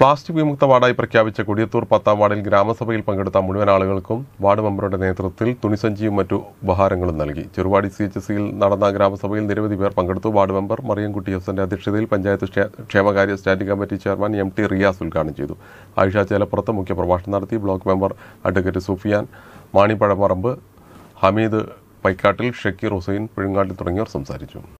plastic വിമുക്ത വാർഡായി പ്രഖ്യാപിച്ച കൊടിയത്തൂർ പത്താം വാർഡിൽ ഗ്രാമസഭയിൽ പങ്കെടുത്ത മുഴുവൻ ആളുകൾക്കും വാർഡ് മെമ്പറുടെ നേതൃത്വത്തിൽ തുണിസഞ്ചിയും മറ്റു ഉപഹാരങ്ങളും നൽകി ചെറുവാടി സി എച്ച് സിയിൽ നടന്ന ഗ്രാമസഭയിൽ നിരവധി പേർ പങ്കെടുത്തു വാർഡ് മെമ്പർ മറിയൻകുട്ടി ഹസന്റെ അധ്യക്ഷതയിൽ പഞ്ചായത്ത് ക്ഷേമകാര്യ standing committee chairman M T Riyas ഉദ്ഘാടനം ചെയ്തു ആയിഷ ചേലപ്പുറത്ത് മുഖ്യപ്രഭാഷണം നടത്തി block member advocate Sufiyan Manippazhamaramb Hameed Paikkattil Shakeer Hussain Pizhungattil തുടങ്ങിയവർ സംസാരിച്ചു